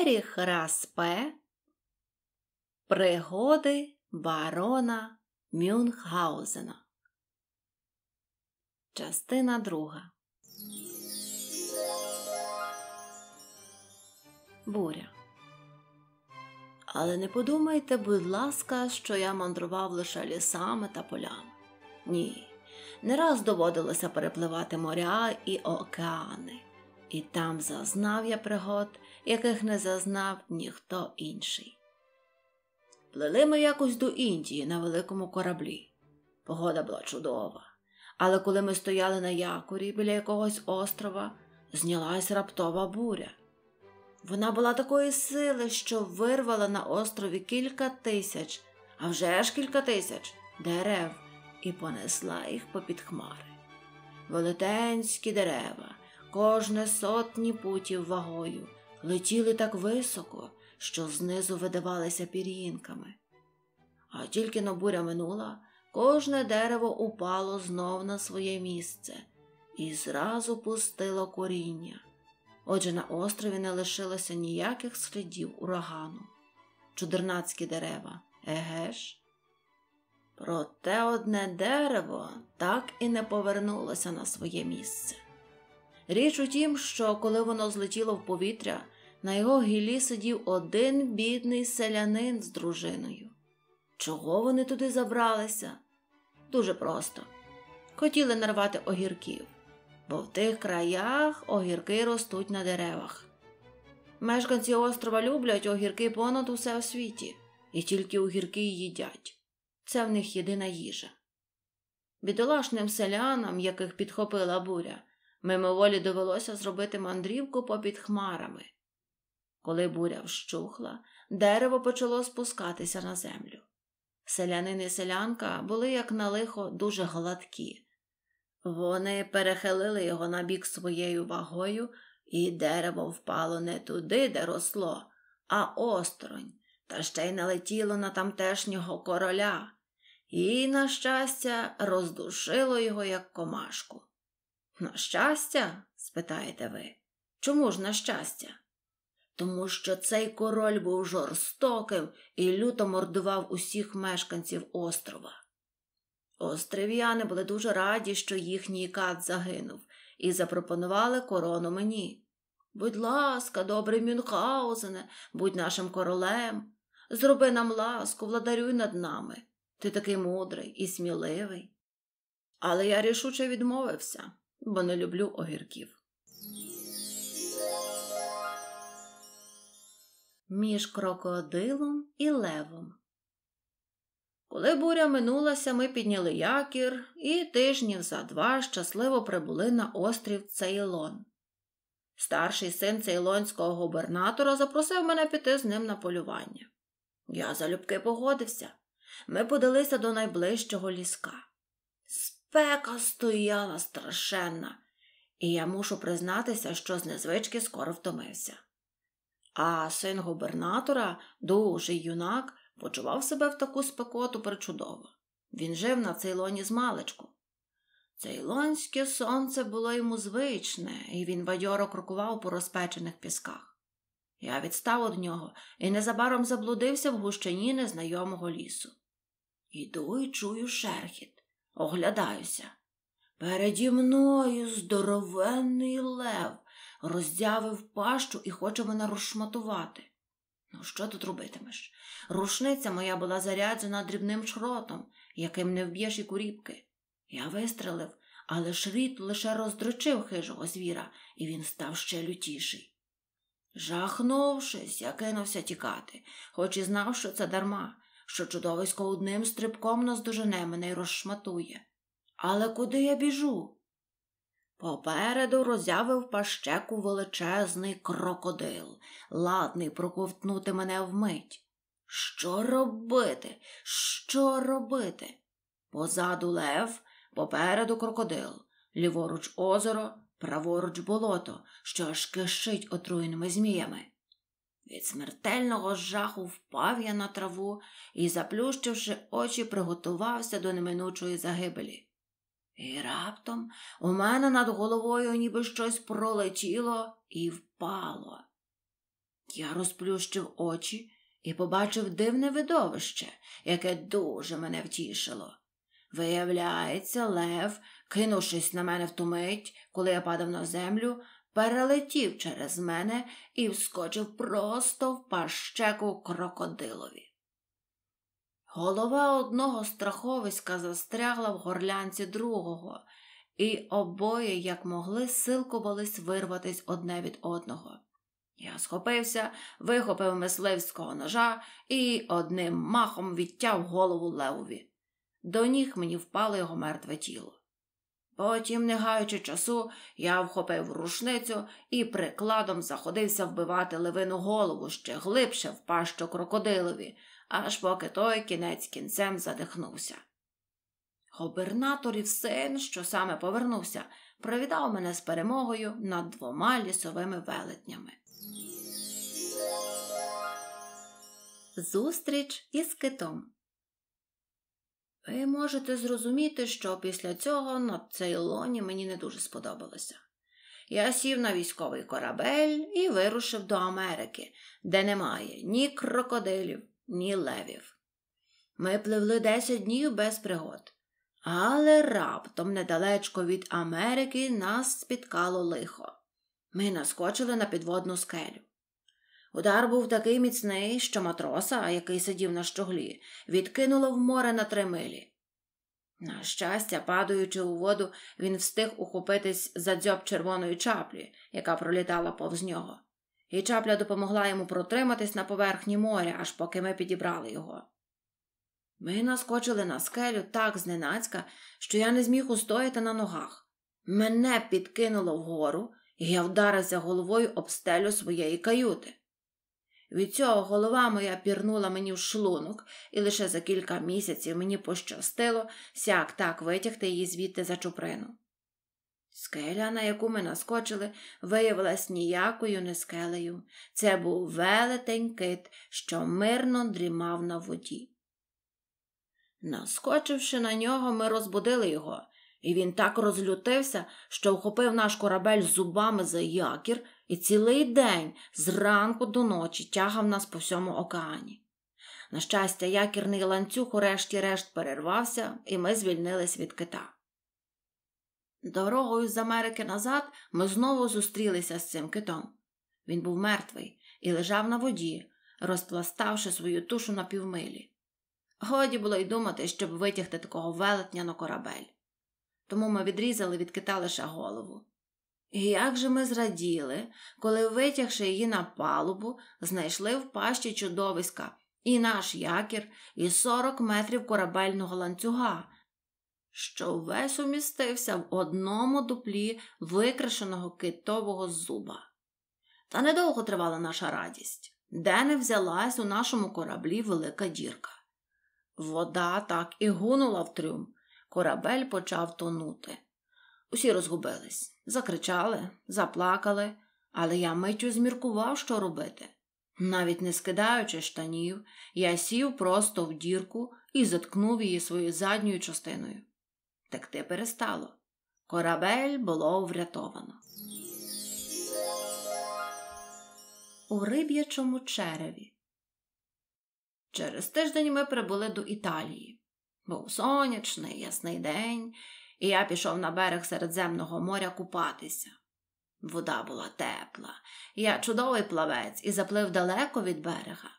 Еріх Распе Пригоди барона Мюнхгаузена. Частина друга. Буря. Але не подумайте, будь ласка, що я мандрував лише лісами та полями. Ні. Не раз доводилося перепливати моря і океани, і там зазнав я пригод, яких не зазнав ніхто інший. Плили ми якось до Індії на великому кораблі. Погода була чудова, але коли ми стояли на якорі біля якогось острова, знялась раптова буря. Вона була такої сили, що вирвала на острові кілька тисяч, а вже ж кілька тисяч дерев і понесла їх попід хмари. Велетенські дерева, кожне сотні путів вагою, летіли так високо, що знизу видавалися пір'їнками. А тільки но буря минула, кожне дерево упало знов на своє місце і зразу пустило коріння. Отже на острові не лишилося ніяких слідів урагану. Чудернацькі дерева, еге ж? Проте одне дерево так і не повернулося на своє місце. Річ у тім, що коли воно злетіло в повітря, на його гілі сидів один бідний селянин з дружиною. Чого вони туди забралися? Дуже просто. Хотіли нарвати огірків, бо в тих краях огірки ростуть на деревах. Мешканці острова люблять огірки понад усе у світі, і тільки огірки їдять. Це в них єдина їжа. Бідолашним селянам, яких підхопила буря, мимоволі довелося зробити мандрівку попід хмарами. Коли буря вщухла, дерево почало спускатися на землю. Селянин і селянка були, як на лихо, дуже гладкі. Вони перехилили його на бік своєю вагою, і дерево впало не туди, де росло, а осторонь, та ще й налетіло на тамтешнього короля, і, на щастя, роздушило його, як комашку. На щастя? спитаєте ви. Чому ж на щастя? тому що цей король був жорстоким і люто мордував усіх мешканців острова. Острів'яни були дуже раді, що їхній кат загинув, і запропонували корону мені. Будь ласка, добрий Мюнхгаузене, будь нашим королем, зроби нам ласку, владарюй над нами. Ти такий мудрий і сміливий. Але я рішуче відмовився, бо не люблю огірків. між крокодилом і левом. Коли буря минулася, ми підняли якір і тижнів за два щасливо прибули на острів Цейлон. Старший син цейлонського губернатора запросив мене піти з ним на полювання. Я залюбки погодився. Ми подалися до найближчого ліска. Спека стояла страшенна, і я мушу признатися, що з незвички скоро втомився а син губернатора, дужий юнак, почував себе в таку спекоту причудово. Він жив на цейлоні з маличку. Цейлонське сонце було йому звичне, і він бадьоро крокував по розпечених пісках. Я відстав від нього і незабаром заблудився в гущині незнайомого лісу. Іду і чую шерхіт, оглядаюся. Переді мною здоровенний лев роззявив пащу і хоче мене розшматувати. Ну, що тут робитимеш? Рушниця моя була заряджена дрібним шротом, яким не вб'єш і куріпки. Я вистрелив, але шріт лише роздрочив хижого звіра, і він став ще лютіший. Жахнувшись, я кинувся тікати, хоч і знав, що це дарма, що чудовисько одним стрибком наздожене мене й розшматує. Але куди я біжу? Попереду роззявив пащеку величезний крокодил, ладний проковтнути мене вмить. Що робити? Що робити? Позаду лев, попереду крокодил, ліворуч озеро, праворуч болото, що аж кишить отруєними зміями. Від смертельного жаху впав я на траву і, заплющивши очі, приготувався до неминучої загибелі. І раптом у мене над головою ніби щось пролетіло і впало. Я розплющив очі і побачив дивне видовище, яке дуже мене втішило. Виявляється, Лев, кинувшись на мене в ту мить, коли я падав на землю, перелетів через мене і вскочив просто в пащеку крокодилові. Голова одного страховиська застрягла в горлянці другого, і обоє, як могли, силкувались вирватись одне від одного. Я схопився, вихопив мисливського ножа і одним махом відтяв голову левові. До ніг мені впало його мертве тіло. Потім, не гаючи часу, я вхопив рушницю і прикладом заходився вбивати левину голову ще глибше в пащу крокодилові, аж поки той кінець кінцем задихнувся. Губернатор і син, що саме повернувся, привітав мене з перемогою над двома лісовими велетнями. Зустріч із китом. Ви можете зрозуміти, що після цього на Цейлоні мені не дуже сподобалося. Я сів на військовий корабель і вирушив до Америки, де немає ні крокодилів, ні левів. Ми пливли десять днів без пригод. Але раптом, недалечко від Америки, нас спіткало лихо. Ми наскочили на підводну скелю. Удар був такий міцний, що матроса, який сидів на щоглі, відкинуло в море на три милі. На щастя, падаючи у воду, він встиг ухопитись за дзьоб червоної чаплі, яка пролітала повз нього і чапля допомогла йому протриматись на поверхні моря, аж поки ми підібрали його. Ми наскочили на скелю так зненацька, що я не зміг устояти на ногах. Мене підкинуло вгору, і я вдарився головою об стелю своєї каюти. Від цього голова моя пірнула мені в шлунок, і лише за кілька місяців мені пощастило сяк так витягти її звідти за чуприну. Скеля, на яку ми наскочили, виявилась ніякою не скелею. Це був велетень кит, що мирно дрімав на воді. Наскочивши на нього, ми розбудили його, і він так розлютився, що вхопив наш корабель зубами за якір і цілий день зранку до ночі тягав нас по всьому океані. На щастя, якірний ланцюг, урешті-решт, перервався, і ми звільнились від кита. Дорогою з Америки назад ми знову зустрілися з цим китом. Він був мертвий і лежав на воді, розпластавши свою тушу на півмилі. Годі було й думати, щоб витягти такого велетня на корабель. Тому ми відрізали від кита лише голову. І як же ми зраділи, коли, витягши її на палубу, знайшли в пащі чудовиська і наш якір, і сорок метрів корабельного ланцюга що весь умістився в одному дуплі викрашеного китового зуба. Та недовго тривала наша радість, де не взялась у нашому кораблі велика дірка. Вода так і гунула в трюм, корабель почав тонути. Усі розгубились, закричали, заплакали, але я миттю зміркував, що робити. Навіть не скидаючи штанів, я сів просто в дірку і заткнув її своєю задньою частиною текти перестало. Корабель було врятовано. У риб'ячому череві. Через тиждень ми прибули до Італії. Був сонячний, ясний день, і я пішов на берег Середземного моря купатися. Вода була тепла, я чудовий плавець і заплив далеко від берега.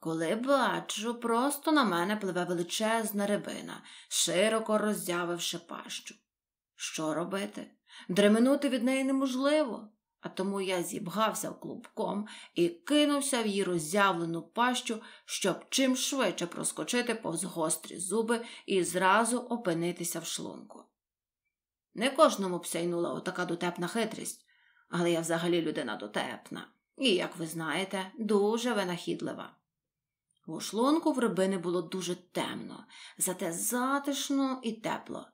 Коли бачу, просто на мене пливе величезна рибина, широко роззявивши пащу. Що робити? Дременути від неї неможливо, а тому я зібгався клубком і кинувся в її роззявлену пащу, щоб чим швидше проскочити повз гострі зуби і зразу опинитися в шлунку. Не кожному псяйнула отака дотепна хитрість, але я взагалі людина дотепна і, як ви знаєте, дуже винахідлива. У шлунку в рибини було дуже темно, зате затишно і тепло.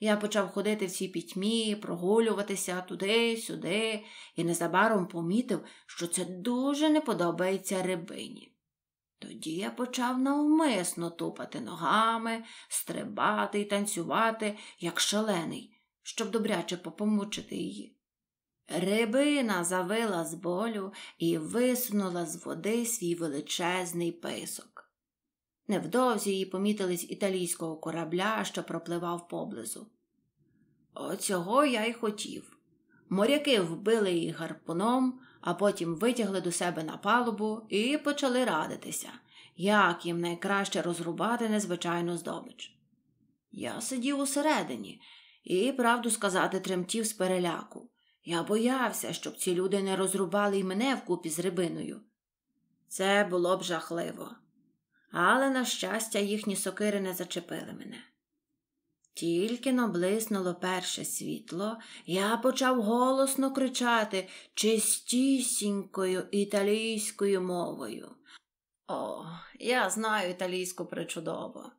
Я почав ходити в цій пітьмі, прогулюватися туди, сюди, і незабаром помітив, що це дуже не подобається рибині. Тоді я почав навмисно тупати ногами, стрибати і танцювати, як шалений, щоб добряче попомучити її. Рибина завила з болю і висунула з води свій величезний писок. Невдовзі її помітили з італійського корабля, що пропливав поблизу. Оцього я й хотів. Моряки вбили її гарпуном, а потім витягли до себе на палубу і почали радитися, як їм найкраще розрубати незвичайну здобич. Я сидів усередині і, правду сказати, тремтів з переляку. Я боявся, щоб ці люди не розрубали й мене вкупі з рибиною. Це було б жахливо. Але, на щастя, їхні сокири не зачепили мене. Тільки блиснуло перше світло, я почав голосно кричати чистісінькою італійською мовою. О, я знаю італійську причудово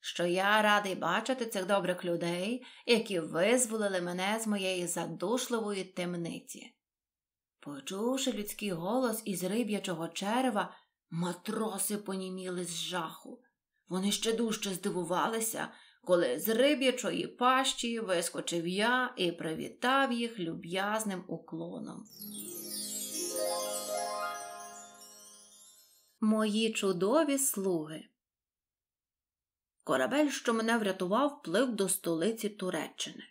що я радий бачити цих добрих людей, які визволили мене з моєї задушливої темниці. Почувши людський голос із риб'ячого черева, матроси поніміли з жаху. Вони ще дужче здивувалися, коли з риб'ячої пащі вискочив я і привітав їх люб'язним уклоном. Мої чудові слуги. Корабель, що мене врятував, плив до столиці Туреччини.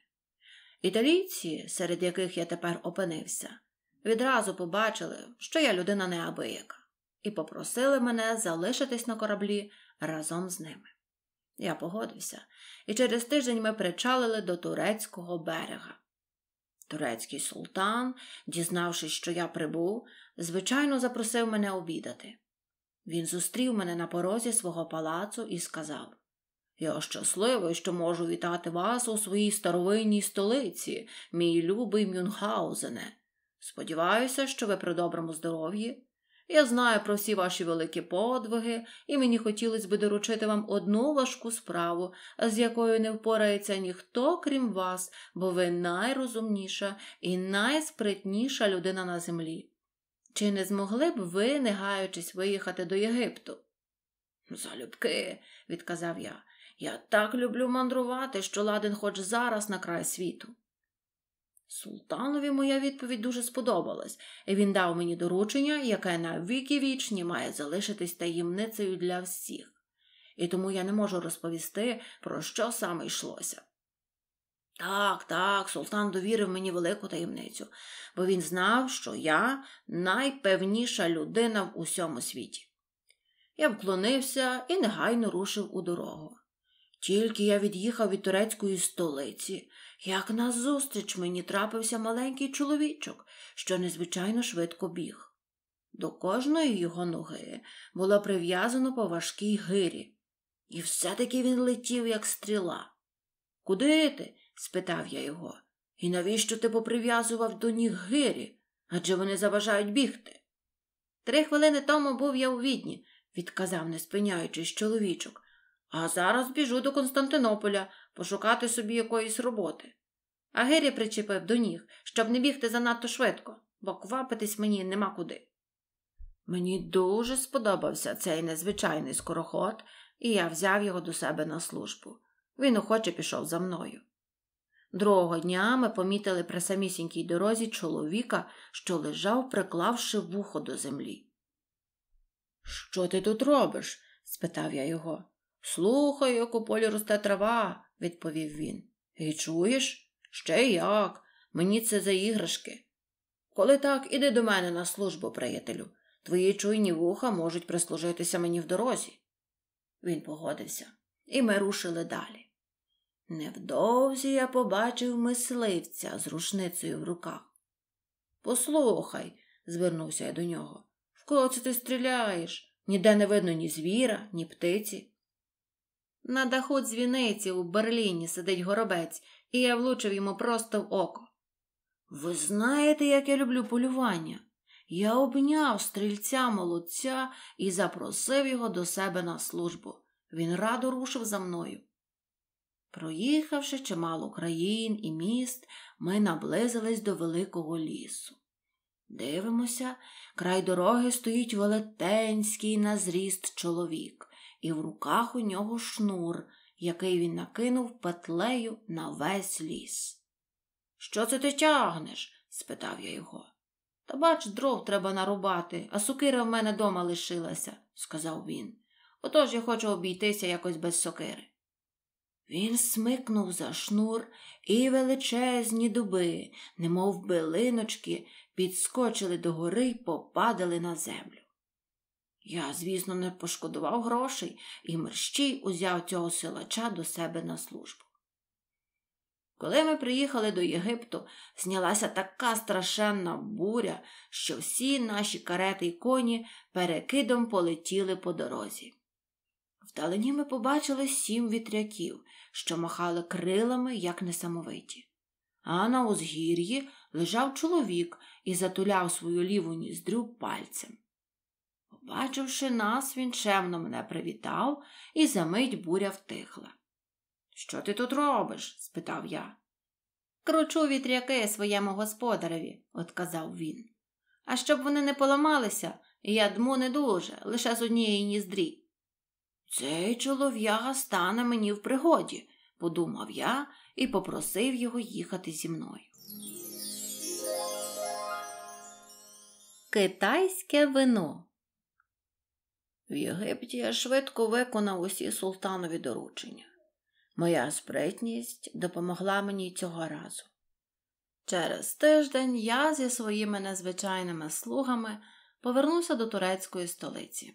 Італійці, серед яких я тепер опинився, відразу побачили, що я людина неабияка, і попросили мене залишитись на кораблі разом з ними. Я погодився, і через тиждень ми причалили до турецького берега. Турецький султан, дізнавшись, що я прибув, звичайно запросив мене обідати. Він зустрів мене на порозі свого палацу і сказав я щасливий, що можу вітати вас у своїй старовинній столиці, мій любий Мюнхгаузене. Сподіваюся, що ви при доброму здоров'ї. Я знаю про всі ваші великі подвиги, і мені хотілося би доручити вам одну важку справу, з якою не впорається ніхто, крім вас, бо ви найрозумніша і найспритніша людина на землі. Чи не змогли б ви, не гаючись, виїхати до Єгипту? Залюбки, відказав я. Я так люблю мандрувати, що ладен хоч зараз на край світу. Султанові моя відповідь дуже сподобалась, і він дав мені доручення, яке на віки вічні має залишитись таємницею для всіх, і тому я не можу розповісти, про що саме йшлося. Так, так, султан довірив мені велику таємницю, бо він знав, що я найпевніша людина в усьому світі. Я вклонився і негайно рушив у дорогу. Тільки я від'їхав від турецької столиці, як назустріч мені трапився маленький чоловічок, що незвичайно швидко біг. До кожної його ноги було прив'язано по важкій гирі, і все-таки він летів, як стріла. Куди ти? спитав я його. І навіщо ти поприв'язував до ніг гирі? Адже вони заважають бігти. Три хвилини тому був я у відні, відказав, не спиняючись, чоловічок. А зараз біжу до Константинополя пошукати собі якоїсь роботи. А Гері причепив до ніг, щоб не бігти занадто швидко, бо квапитись мені нема куди. Мені дуже сподобався цей незвичайний скороход, і я взяв його до себе на службу. Він охоче пішов за мною. Другого дня ми помітили при самісінькій дорозі чоловіка, що лежав, приклавши вухо до землі. Що ти тут робиш? спитав я його. Слухаю, як у полі росте трава, відповів він. І чуєш? Ще як. Мені це за іграшки. Коли так, іди до мене на службу, приятелю. Твої чуйні вуха можуть прислужитися мені в дорозі. Він погодився, і ми рушили далі. Невдовзі я побачив мисливця з рушницею в руках. Послухай, звернувся я до нього, в кого це ти стріляєш? Ніде не видно ні звіра, ні птиці. На даху дзвіниці у Берліні сидить горобець, і я влучив йому просто в око. Ви знаєте, як я люблю полювання. Я обняв стрільця молодця і запросив його до себе на службу. Він радо рушив за мною. Проїхавши чимало країн і міст, ми наблизились до великого лісу. Дивимося, край дороги стоїть велетенський на зріст чоловік і в руках у нього шнур, який він накинув петлею на весь ліс. Що це ти тягнеш? спитав я його. Та бач, дров треба нарубати, а сокира в мене дома лишилася, сказав він. Отож я хочу обійтися якось без сокири. Він смикнув за шнур і величезні дуби, немов билиночки, підскочили догори й попадали на землю. Я, звісно, не пошкодував грошей і мерщій узяв цього силача до себе на службу. Коли ми приїхали до Єгипту, знялася така страшенна буря, що всі наші карети й коні перекидом полетіли по дорозі. Вдалині ми побачили сім вітряків, що махали крилами, як несамовиті. А на узгір'ї лежав чоловік і затуляв свою ліву ніздрю пальцем. Побачивши нас, він чемно мене привітав, і за мить буря втихла. Що ти тут робиш? спитав я. Кручу вітряки своєму господареві, отказав він. А щоб вони не поламалися, я дму не дуже, лише з однієї ніздрі. Цей чолов'яга стане мені в пригоді, подумав я і попросив його їхати зі мною. Китайське вино в Єгипті я швидко виконав усі султанові доручення. Моя спритність допомогла мені цього разу. Через тиждень я зі своїми незвичайними слугами повернувся до турецької столиці.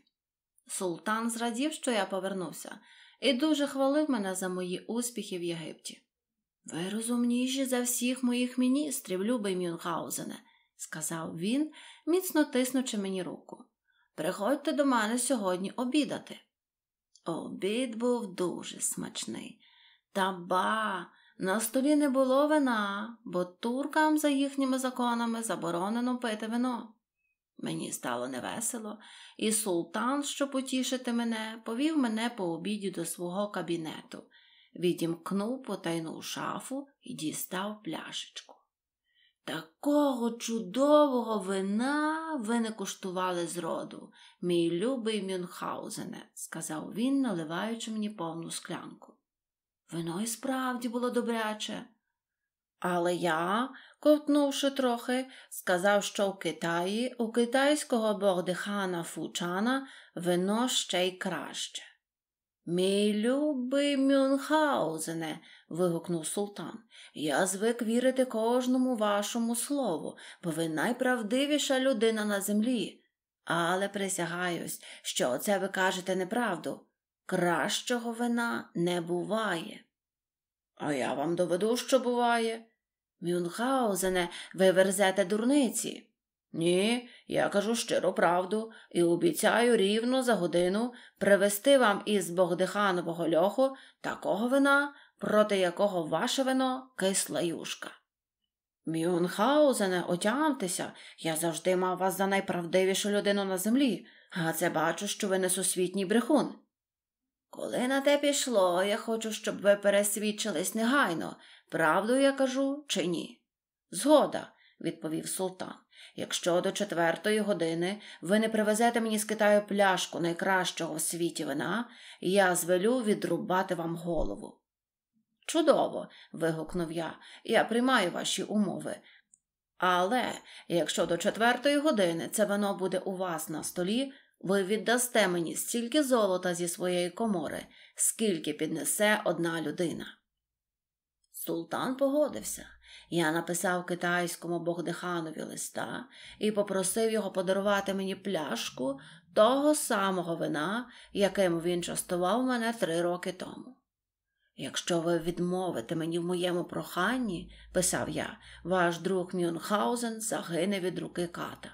Султан зрадів, що я повернувся, і дуже хвалив мене за мої успіхи в Єгипті. Ви розумніші за всіх моїх міністрів, любий Мюнхгаузене, сказав він, міцно тиснучи мені руку. Приходьте до мене сьогодні обідати. Обід був дуже смачний. Та ба, на столі не було вина, бо туркам за їхніми законами заборонено пити вино. Мені стало невесело, і султан, щоб потішити мене, повів мене по обіді до свого кабінету, відімкнув потайну шафу і дістав пляшечку. Такого чудового вина ви не куштували з роду, мій любий Мюнхгаузене, сказав він, наливаючи мені повну склянку. Вино і справді було добряче. Але я, ковтнувши трохи, сказав, що в Китаї у китайського бордихана Фучана вино ще й краще. Мій любий Мюнхгаузене, вигукнув султан. Я звик вірити кожному вашому слову, бо ви найправдивіша людина на землі. Але присягаюсь, що оце ви кажете неправду. Кращого вина не буває. А я вам доведу, що буває. Мюнхаузене, ви верзете дурниці. Ні, я кажу щиро правду і обіцяю рівно за годину привезти вам із Богдиханового льоху такого вина, проти якого ваше вино кисла юшка. Мюнхаузене, отямтеся, я завжди мав вас за найправдивішу людину на землі, а це бачу, що ви несусвітній брехун. Коли на те пішло, я хочу, щоб ви пересвідчились негайно, правду я кажу чи ні. Згода, відповів султан. Якщо до четвертої години ви не привезете мені з Китаю пляшку найкращого в світі вина, я звелю відрубати вам голову. Чудово. вигукнув я. Я приймаю ваші умови. Але якщо до четвертої години це вино буде у вас на столі, ви віддасте мені стільки золота зі своєї комори, скільки піднесе одна людина. Султан погодився. Я написав китайському Богдиханові листа і попросив його подарувати мені пляшку того самого вина, яким він частував мене три роки тому. Якщо ви відмовите мені в моєму проханні, писав я, ваш друг Мюнхаузен загине від руки ката.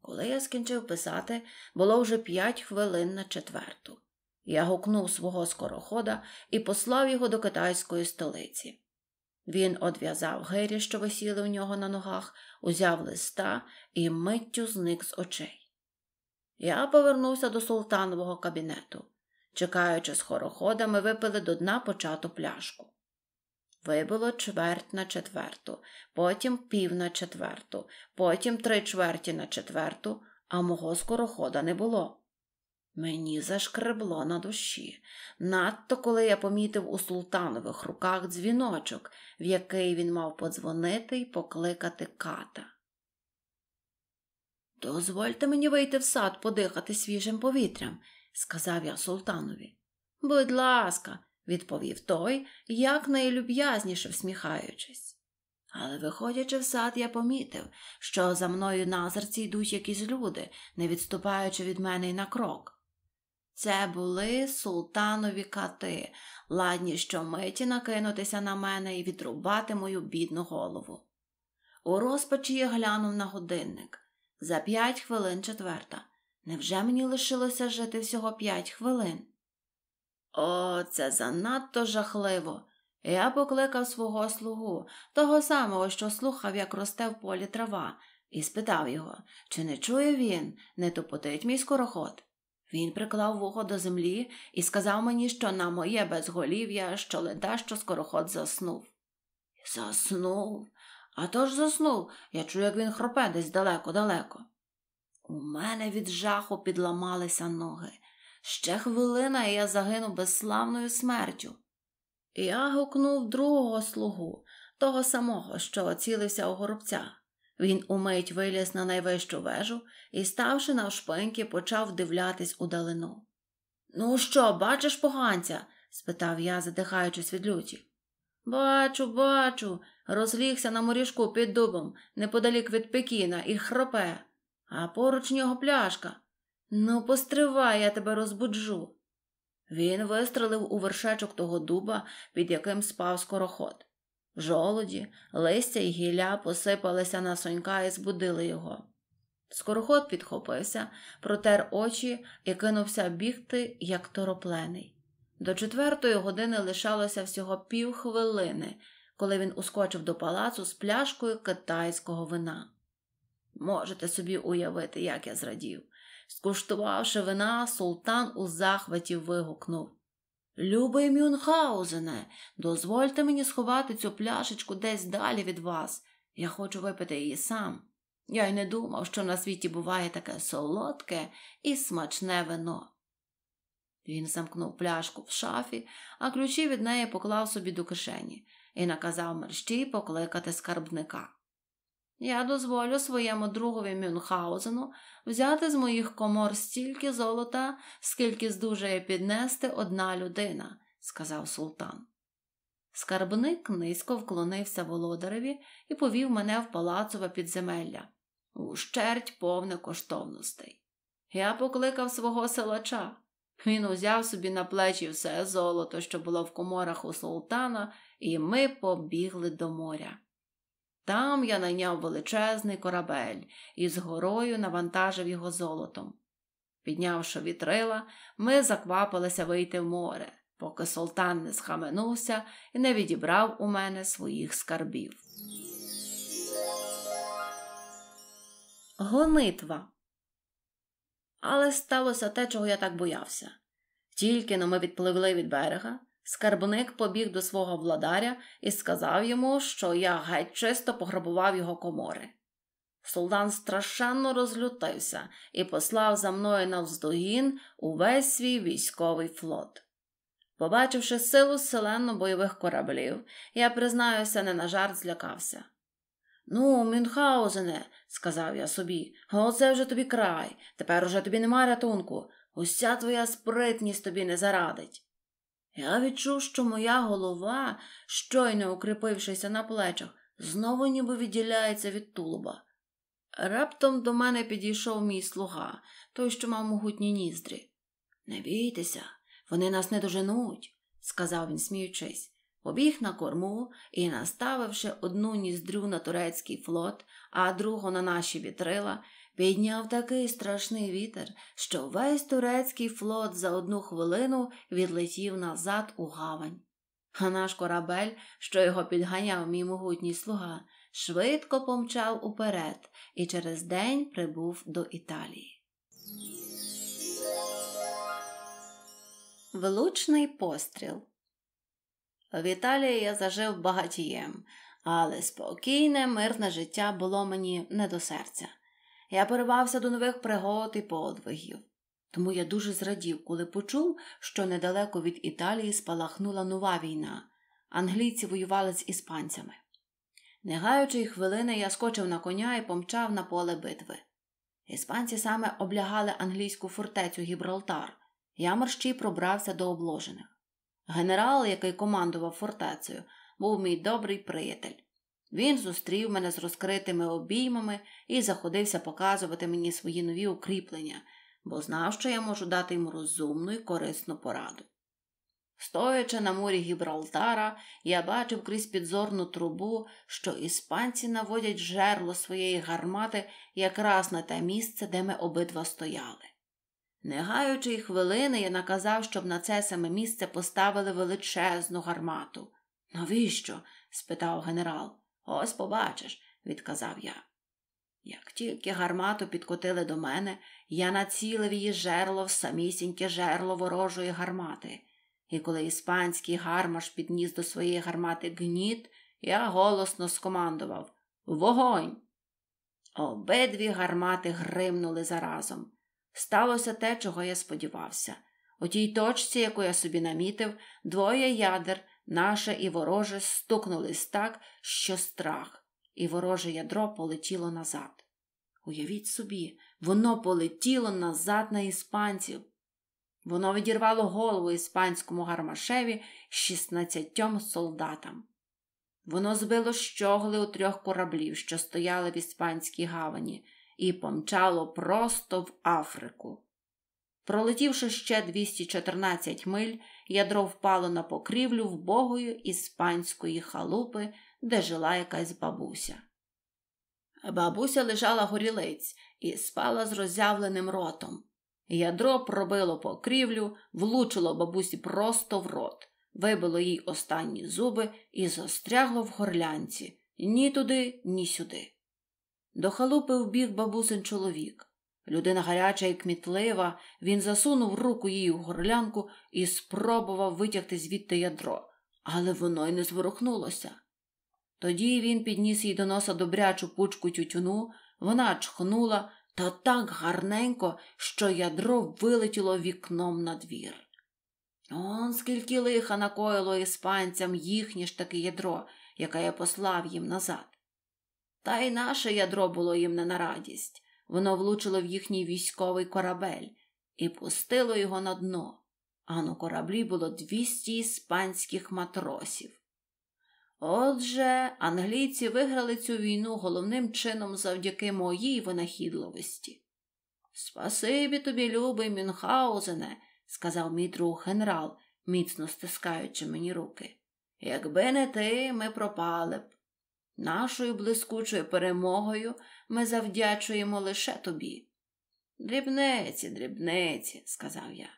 Коли я скінчив писати, було вже п'ять хвилин на четверту. Я гукнув свого скорохода і послав його до китайської столиці. Він одв'язав гирі, що висіли у нього на ногах, узяв листа і миттю зник з очей. Я повернувся до султанового кабінету. Чекаючи з хороходами, випили до дна почату пляшку. Вибило чверть на четверту, потім пів на четверту, потім три чверті на четверту, а мого скорохода не було. Мені зашкребло на душі, надто коли я помітив у султанових руках дзвіночок, в який він мав подзвонити і покликати ката. Дозвольте мені вийти в сад подихати свіжим повітрям сказав я султанові. Будь ласка, відповів той, як найлюб'язніше всміхаючись. Але, виходячи в сад, я помітив, що за мною на йдуть якісь люди, не відступаючи від мене й на крок. Це були султанові кати, ладні щомиті накинутися на мене і відрубати мою бідну голову. У розпачі я глянув на годинник за п'ять хвилин четверта, Невже мені лишилося жити всього п'ять хвилин? О, це занадто жахливо. Я покликав свого слугу, того самого, що слухав, як росте в полі трава, і спитав його, чи не чує він, не топотить мій скороход. Він приклав вухо до землі і сказав мені, що на моє безголів'я, що леда, що скороход заснув. Заснув. А то ж заснув. Я чую, як він хропе десь далеко-далеко. У мене від жаху підламалися ноги. Ще хвилина, і я загину безславною смертю. Я гукнув другого слугу, того самого, що оцілився у горобця. Він умить виліз на найвищу вежу і, ставши навшпиньки, почав дивлятись у далину. Ну що, бачиш поганця? спитав я, задихаючись від люті. Бачу, бачу, розлігся на морішку під дубом, неподалік від Пекіна, і хропе а поруч нього пляшка. Ну, постривай, я тебе розбуджу. Він вистрелив у вершечок того дуба, під яким спав скороход. Жолоді, листя і гілля посипалися на сонька і збудили його. Скороход підхопився, протер очі і кинувся бігти, як тороплений. До четвертої години лишалося всього півхвилини, коли він ускочив до палацу з пляшкою китайського вина. Можете собі уявити, як я зрадів. Скуштувавши вина, султан у захваті вигукнув Любий Мюнхаузене, дозвольте мені сховати цю пляшечку десь далі від вас. Я хочу випити її сам. Я й не думав, що на світі буває таке солодке і смачне вино. Він замкнув пляшку в шафі, а ключі від неї поклав собі до кишені і наказав мерщій покликати скарбника. Я дозволю своєму другові Мюнхгаузену взяти з моїх комор стільки золота, скільки здужає піднести одна людина, сказав султан. Скарбник низько вклонився володареві і повів мене в палацове підземелля, ущерть повне коштовностей. Я покликав свого селача. Він узяв собі на плечі все золото, що було в коморах у султана, і ми побігли до моря. Там я найняв величезний корабель і з горою навантажив його золотом. Піднявши вітрила, ми заквапилися вийти в море, поки султан не схаменувся і не відібрав у мене своїх скарбів. Гонитва. Але сталося те, чого я так боявся. Тільки но ми відпливли від берега, Скарбник побіг до свого владаря і сказав йому, що я геть чисто пограбував його комори. Султан страшенно розлютився і послав за мною навздогін увесь свій військовий флот. Побачивши силу селену бойових кораблів, я признаюся, не на жарт злякався. Ну, Мюнхгаузене, сказав я собі, оце вже тобі край, тепер уже тобі нема рятунку, уся твоя спритність тобі не зарадить. Я відчув, що моя голова, щойно укріпившися на плечах, знову ніби відділяється від тулуба. Раптом до мене підійшов мій слуга, той, що мав могутні ніздрі. Не бійтеся, вони нас не доженуть, сказав він, сміючись, побіг на корму і, наставивши одну ніздрю на турецький флот, а другу на наші вітрила, підняв такий страшний вітер, що весь турецький флот за одну хвилину відлетів назад у гавань. А наш корабель, що його підганяв мій могутній слуга, швидко помчав уперед і через день прибув до Італії. Влучний постріл. В Італії я зажив багатієм, але спокійне, мирне життя було мені не до серця. Я поривався до нових пригод і подвигів. Тому я дуже зрадів, коли почув, що недалеко від Італії спалахнула нова війна. Англійці воювали з іспанцями. Не гаючи хвилини, я скочив на коня і помчав на поле битви. Іспанці саме облягали англійську фортецю Гібралтар. Я мерщій пробрався до обложених. Генерал, який командував фортецею, був мій добрий приятель. Він зустрів мене з розкритими обіймами і заходився показувати мені свої нові укріплення, бо знав, що я можу дати йому розумну і корисну пораду. Стоячи на морі Гібралтара, я бачив крізь підзорну трубу, що іспанці наводять жерло своєї гармати якраз на те місце, де ми обидва стояли. Не гаючи й хвилини, я наказав, щоб на це саме місце поставили величезну гармату. Навіщо? спитав генерал. Ось побачиш, відказав я. Як тільки гармату підкотили до мене, я націлив її жерло в самісіньке жерло ворожої гармати, і коли іспанський гармаш підніс до своєї гармати гніт, я голосно скомандував Вогонь! Обидві гармати гримнули заразом. Сталося те, чого я сподівався. У тій точці, яку я собі намітив, двоє ядер Наше і вороже стукнулись так, що страх, і вороже ядро полетіло назад. Уявіть собі, воно полетіло назад на іспанців. Воно відірвало голову іспанському гармашеві шістнадцятьом солдатам. Воно збило щогли у трьох кораблів, що стояли в іспанській гавані, і помчало просто в Африку. Пролетівши ще 214 миль, Ядро впало на покрівлю вбогої іспанської халупи, де жила якась бабуся. Бабуся лежала горілиць і спала з роззявленим ротом. Ядро пробило покрівлю, влучило бабусі просто в рот, вибило їй останні зуби і застрягло в горлянці ні туди, ні сюди. До халупи вбіг бабусин чоловік. Людина гаряча і кмітлива, він засунув руку їй у горлянку і спробував витягти звідти ядро, але воно й не зворухнулося. Тоді він підніс їй до носа добрячу пучку тютюну, вона чхнула та так гарненько, що ядро вилетіло вікном на двір. Он скільки лиха накоїло іспанцям їхнє ж таке ядро, яке я послав їм назад. Та й наше ядро було їм не на радість. Воно влучило в їхній військовий корабель і пустило його на дно, а на кораблі було 200 іспанських матросів. Отже, англійці виграли цю війну головним чином завдяки моїй винахідливості. Спасибі тобі, любий Мюнхгаузене, сказав мій друг генерал, міцно стискаючи мені руки. Якби не ти, ми пропали б. Нашою блискучою перемогою ми завдячуємо лише тобі. Дрібниці, дрібниці, сказав я,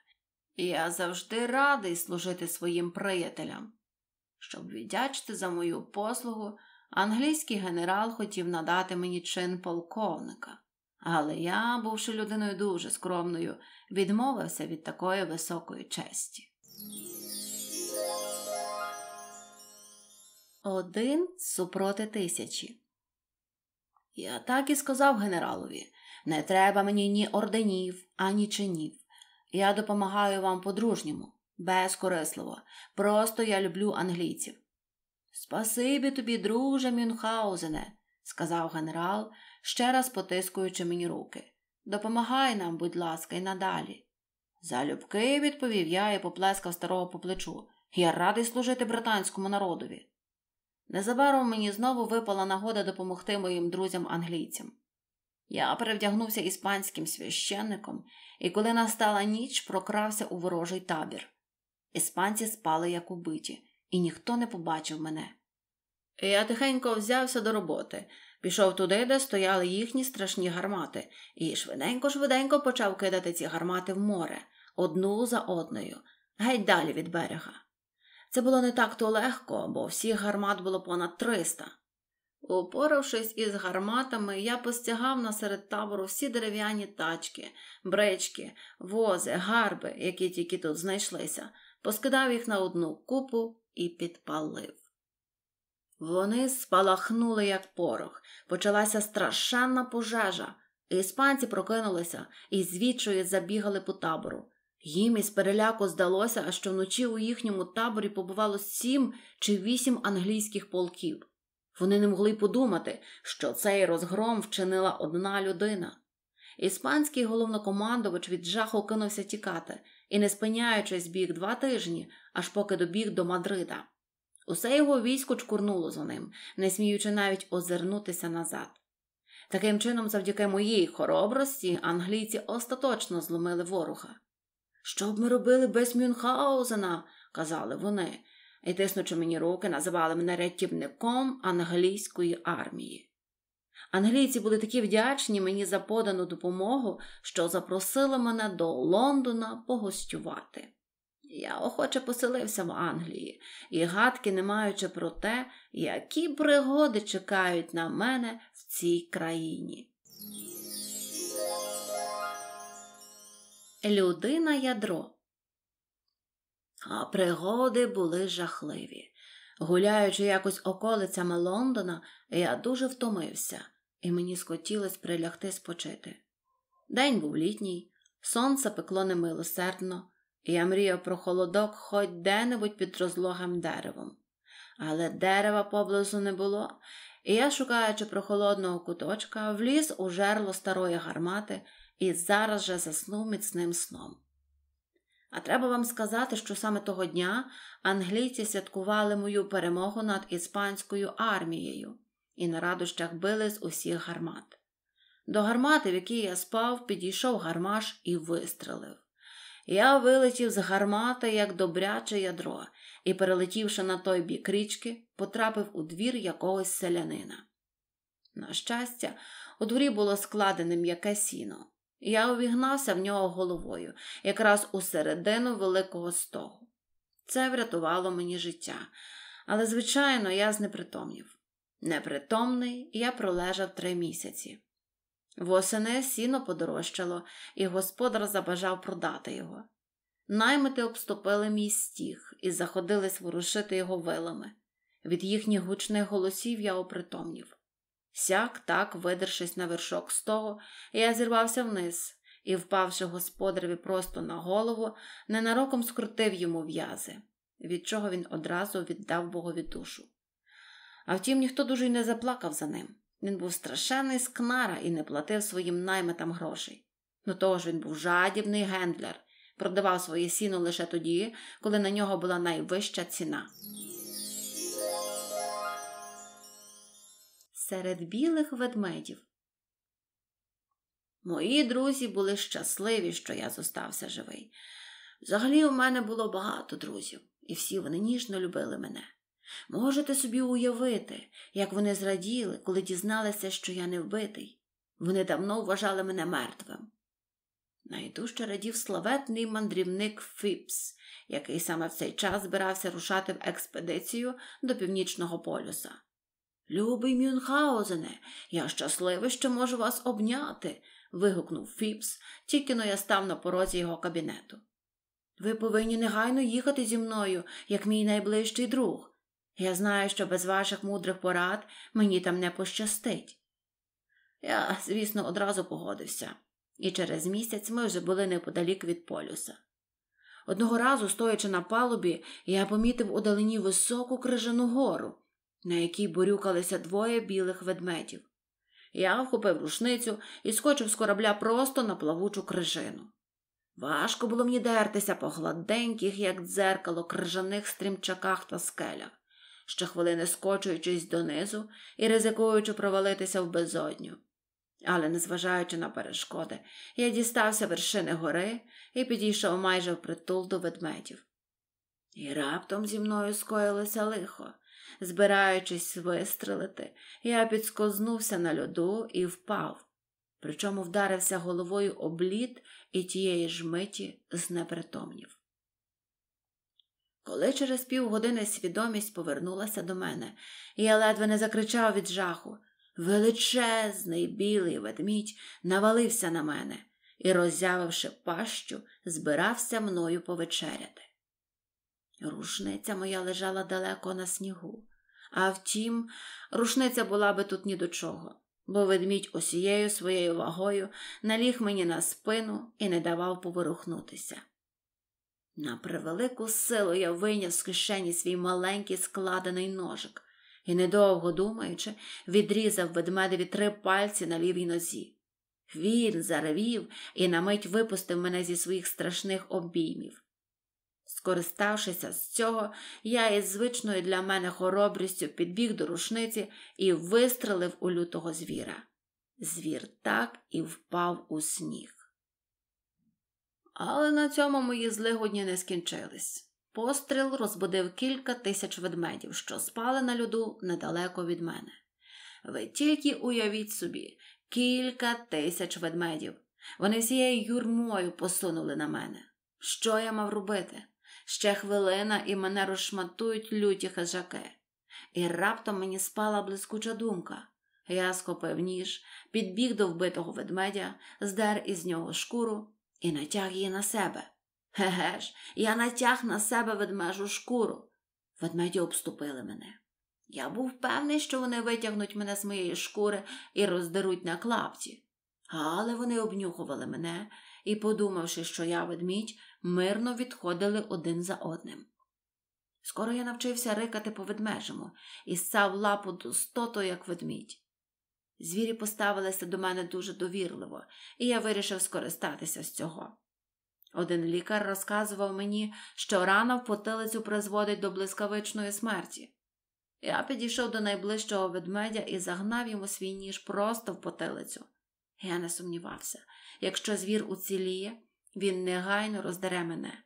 я завжди радий служити своїм приятелям. Щоб віддячити за мою послугу, англійський генерал хотів надати мені чин полковника, але я, бувши людиною дуже скромною, відмовився від такої високої честі. Один супроти тисячі. Я так і сказав генералові не треба мені ні орденів, ані чинів. Я допомагаю вам по-дружньому, безкорисливо. Просто я люблю англійців. Спасибі тобі, друже Мюнхаузене, сказав генерал, ще раз потискуючи мені руки. Допомагай нам, будь ласка, і надалі. Залюбки, відповів я і поплескав старого по плечу. Я радий служити британському народові. Незабаром мені знову випала нагода допомогти моїм друзям-англійцям. Я перевдягнувся іспанським священником, і коли настала ніч, прокрався у ворожий табір. Іспанці спали як убиті, і ніхто не побачив мене. Я тихенько взявся до роботи, пішов туди, де стояли їхні страшні гармати, і швиденько швиденько почав кидати ці гармати в море, одну за одною, геть далі від берега. Це було не так то легко, бо всіх гармат було понад триста. Упоравшись із гарматами, я постягав насеред табору всі дерев'яні тачки, бречки, вози, гарби, які тільки тут знайшлися, поскидав їх на одну купу і підпалив. Вони спалахнули, як порох, почалася страшенна пожежа. Іспанці прокинулися і звідчою забігали по табору. Їм із переляку здалося, що вночі у їхньому таборі побувало сім чи вісім англійських полків. Вони не могли подумати, що цей розгром вчинила одна людина. Іспанський головнокомандувач від жаху кинувся тікати і, не спиняючись, біг два тижні, аж поки добіг до Мадрида. Усе його військо чкурнуло за ним, не сміючи навіть озирнутися назад. Таким чином, завдяки моїй хоробрості, англійці остаточно зломили ворога. Що б ми робили без Мюнхгаузена? казали вони, і, тиснучи мені руки, називали мене рятівником англійської армії. Англійці були такі вдячні мені за подану допомогу, що запросили мене до Лондона погостювати. Я охоче поселився в Англії і гадки, не маючи про те, які пригоди чекають на мене в цій країні. Людина ядро. А пригоди були жахливі. Гуляючи якось околицями Лондона, я дуже втомився, і мені скотілось прилягти спочити. День був літній, сонце пекло немилосердно, і я мріяв про холодок хоч де-небудь під розлогим деревом. Але дерева поблизу не було, і я, шукаючи прохолодного куточка, вліз у жерло старої гармати і зараз же заснув міцним сном. А треба вам сказати, що саме того дня англійці святкували мою перемогу над іспанською армією і на радощах били з усіх гармат. До гармати, в якій я спав, підійшов гармаш і вистрелив. Я вилетів з гармати, як добряче ядро, і, перелетівши на той бік річки, потрапив у двір якогось селянина. На щастя, у дворі було складене м'яке сіно, я увігнався в нього головою, якраз у середину великого стогу. Це врятувало мені життя, але, звичайно, я знепритомнів. Непритомний я пролежав три місяці. Восени сіно подорожчало, і господар забажав продати його. Наймити обступили мій стіг і заходились ворушити його вилами. Від їхніх гучних голосів я опритомнів. Сяк так, видершись на вершок з того, я зірвався вниз і, впавши господареві просто на голову, ненароком скрутив йому в'язи, від чого він одразу віддав богові душу. А втім, ніхто дуже й не заплакав за ним. Він був страшенний скнара і не платив своїм найметам грошей. До ну, того ж, він був жадібний гендлер, продавав своє сіно лише тоді, коли на нього була найвища ціна. серед білих ведмедів. Мої друзі були щасливі, що я зостався живий. Взагалі у мене було багато друзів, і всі вони ніжно любили мене. Можете собі уявити, як вони зраділи, коли дізналися, що я не вбитий. Вони давно вважали мене мертвим. Найдужче радів славетний мандрівник Фіпс, який саме в цей час збирався рушати в експедицію до північного полюса. Любий Мюнхгаузене, я щасливий, що можу вас обняти. вигукнув Фіпс, тільки но я став на порозі його кабінету. Ви повинні негайно їхати зі мною, як мій найближчий друг. Я знаю, що без ваших мудрих порад мені там не пощастить. Я, звісно, одразу погодився, і через місяць ми вже були неподалік від полюса. Одного разу, стоячи на палубі, я помітив удалині високу крижану гору на якій борюкалися двоє білих ведмедів. Я вхопив рушницю і скочив з корабля просто на плавучу крижину. Важко було мені дертися по гладеньких, як дзеркало, крижаних стрімчаках та скелях, ще хвилини скочуючись донизу і ризикуючи провалитися в безодню. Але, незважаючи на перешкоди, я дістався вершини гори і підійшов майже впритул до ведмедів. І раптом зі мною скоїлося лихо. Збираючись вистрелити, я підскознувся на льоду і впав, причому вдарився головою об лід і тієї ж миті знепритомнів. Коли через півгодини свідомість повернулася до мене, я ледве не закричав від жаху. Величезний білий ведмідь навалився на мене і, роззявивши пащу, збирався мною повечеряти. Рушниця моя лежала далеко на снігу. А втім, рушниця була би тут ні до чого, бо ведмідь усією своєю вагою наліг мені на спину і не давав поворухнутися. На превелику силу я вийняв з кишені свій маленький складений ножик і, недовго думаючи, відрізав ведмедеві три пальці на лівій нозі. Він заревів і на мить випустив мене зі своїх страшних обіймів. Скориставшися з цього, я із звичною для мене хоробрістю підбіг до рушниці і вистрелив у лютого звіра. Звір так і впав у сніг. Але на цьому мої злигодні не скінчились. Постріл розбудив кілька тисяч ведмедів, що спали на льоду недалеко від мене. Ви тільки уявіть собі, кілька тисяч ведмедів. Вони всією юрмою посунули на мене. Що я мав робити? Ще хвилина і мене розшматують люті хижаки. І раптом мені спала блискуча думка. Я схопив ніж, підбіг до вбитого ведмедя, здер із нього шкуру і натяг її на себе. Геге ж, я натяг на себе ведмежу шкуру. Ведмеді обступили мене. Я був певний, що вони витягнуть мене з моєї шкури і роздеруть на клапці. Але вони обнюхували мене і, подумавши, що я ведмідь, мирно відходили один за одним. Скоро я навчився рикати по ведмежому і ссав лапу до як ведмідь. Звірі поставилися до мене дуже довірливо, і я вирішив скористатися з цього. Один лікар розказував мені, що рана в потилицю призводить до блискавичної смерті. Я підійшов до найближчого ведмедя і загнав йому свій ніж просто в потилицю. Я не сумнівався якщо звір уціліє, він негайно роздере мене.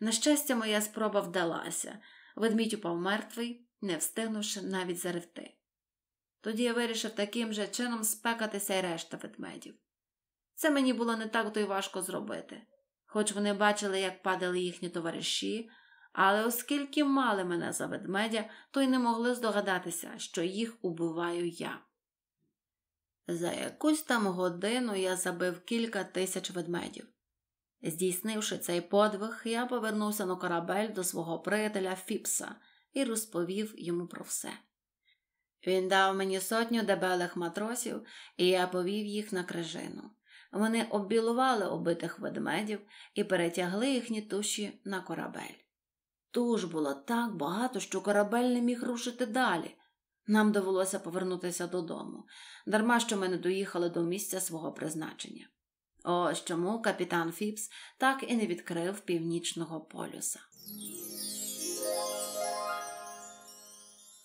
На щастя, моя спроба вдалася, ведмідь упав мертвий, не встигнувши навіть заревти. Тоді я вирішив таким же чином спекатися й решта ведмедів. Це мені було не так то й важко зробити, хоч вони бачили, як падали їхні товариші, але оскільки мали мене за ведмедя, то й не могли здогадатися, що їх убиваю я. За якусь там годину я забив кілька тисяч ведмедів. Здійснивши цей подвиг, я повернувся на корабель до свого приятеля Фіпса і розповів йому про все. Він дав мені сотню дебелих матросів, і я повів їх на крижину. Вони оббілували убитих ведмедів і перетягли їхні туші на корабель. Туш було так багато, що корабель не міг рушити далі. Нам довелося повернутися додому, дарма що ми не доїхали до місця свого призначення. Ось чому капітан Фіпс так і не відкрив північного полюса.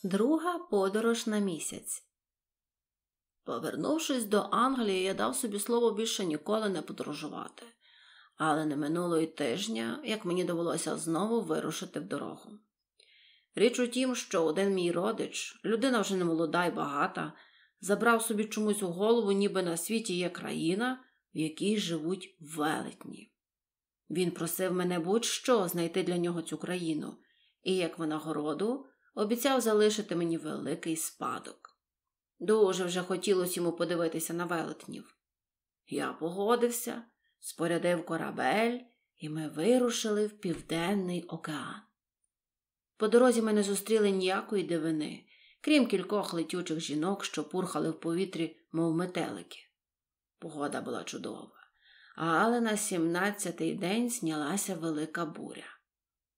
Друга подорож на місяць. Повернувшись до Англії, я дав собі слово більше ніколи не подорожувати, але не минулої тижня, як мені довелося знову вирушити в дорогу. Річ у тім, що один мій родич, людина вже не молода й багата, забрав собі чомусь у голову, ніби на світі є країна, в якій живуть велетні. Він просив мене будь-що знайти для нього цю країну, і, як винагороду, обіцяв залишити мені великий спадок. Дуже вже хотілося йому подивитися на велетнів. Я погодився, спорядив корабель, і ми вирушили в Південний океан. По дорозі ми не зустріли ніякої дивини, крім кількох летючих жінок, що пурхали в повітрі, мов метелики. Погода була чудова, але на сімнадцятий день знялася велика буря.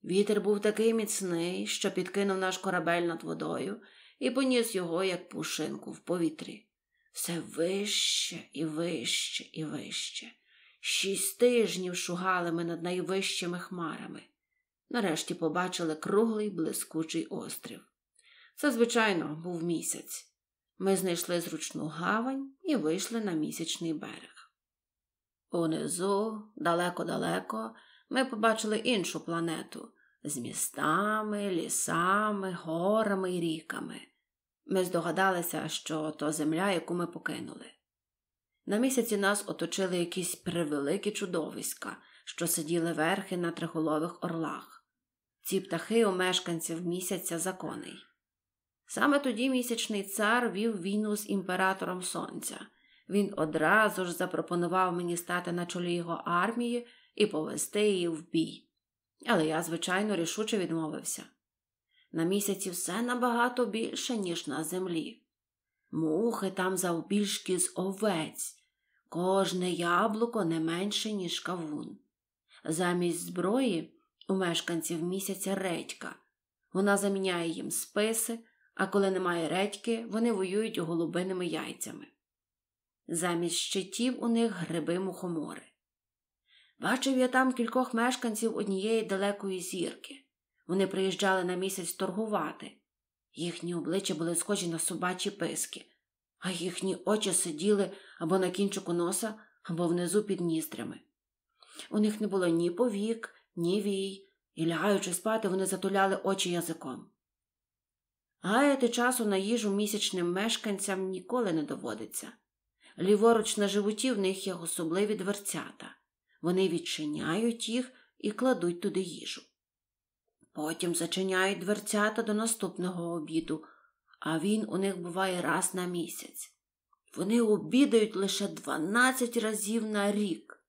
Вітер був такий міцний, що підкинув наш корабель над водою і поніс його, як пушинку, в повітрі. Все вище і вище і вище. Шість тижнів шугали ми над найвищими хмарами нарешті побачили круглий блискучий острів. Це, звичайно, був місяць. Ми знайшли зручну гавань і вийшли на місячний берег. Унизу, далеко-далеко, ми побачили іншу планету з містами, лісами, горами і ріками. Ми здогадалися, що то земля, яку ми покинули. На місяці нас оточили якісь превеликі чудовиська, що сиділи верхи на триголових орлах. Ці птахи у мешканців місяця законний. Саме тоді місячний цар вів війну з імператором Сонця. Він одразу ж запропонував мені стати на чолі його армії і повести її в бій. Але я, звичайно, рішуче відмовився. На місяці все набагато більше, ніж на землі. Мухи там завбільшки з овець, кожне яблуко не менше, ніж кавун. Замість зброї у мешканців місяця редька. Вона заміняє їм списи, а коли немає редьки, вони воюють голубиними яйцями. Замість щитів у них гриби мухомори. Бачив я там кількох мешканців однієї далекої зірки. Вони приїжджали на місяць торгувати. Їхні обличчя були схожі на собачі писки, а їхні очі сиділи або на кінчику носа, або внизу під ніздрями. У них не було ні повік, ні вій, і, лягаючи спати, вони затуляли очі язиком. Гаяти часу на їжу місячним мешканцям ніколи не доводиться. Ліворуч на животі в них є особливі дверцята. Вони відчиняють їх і кладуть туди їжу. Потім зачиняють дверцята до наступного обіду, а він у них буває раз на місяць. Вони обідають лише 12 разів на рік.